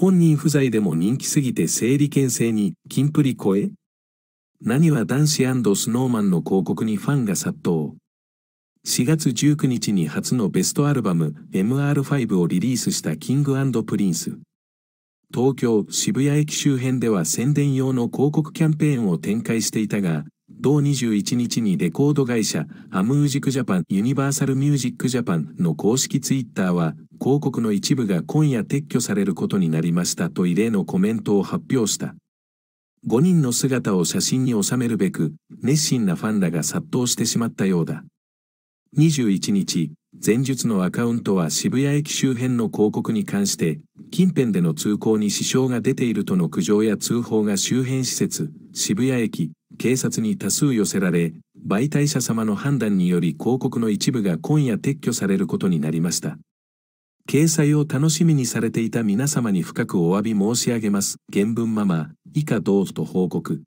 本人不在でも人気すぎて整理券制に、キンプリ超え何は男子スノーマンの広告にファンが殺到。4月19日に初のベストアルバム MR5 をリリースしたキングプリンス。東京、渋谷駅周辺では宣伝用の広告キャンペーンを展開していたが、同21日にレコード会社、アムージックジャパン、ユニバーサルミュージックジャパンの公式ツイッターは、広告の一部が今夜撤去されることになりましたと異例のコメントを発表した。5人の姿を写真に収めるべく、熱心なファンらが殺到してしまったようだ。21日、前述のアカウントは渋谷駅周辺の広告に関して、近辺での通行に支障が出ているとの苦情や通報が周辺施設、渋谷駅、警察に多数寄せられ、媒体者様の判断により広告の一部が今夜撤去されることになりました。掲載を楽しみにされていた皆様に深くお詫び申し上げます。原文ママ、以下どうぞと報告。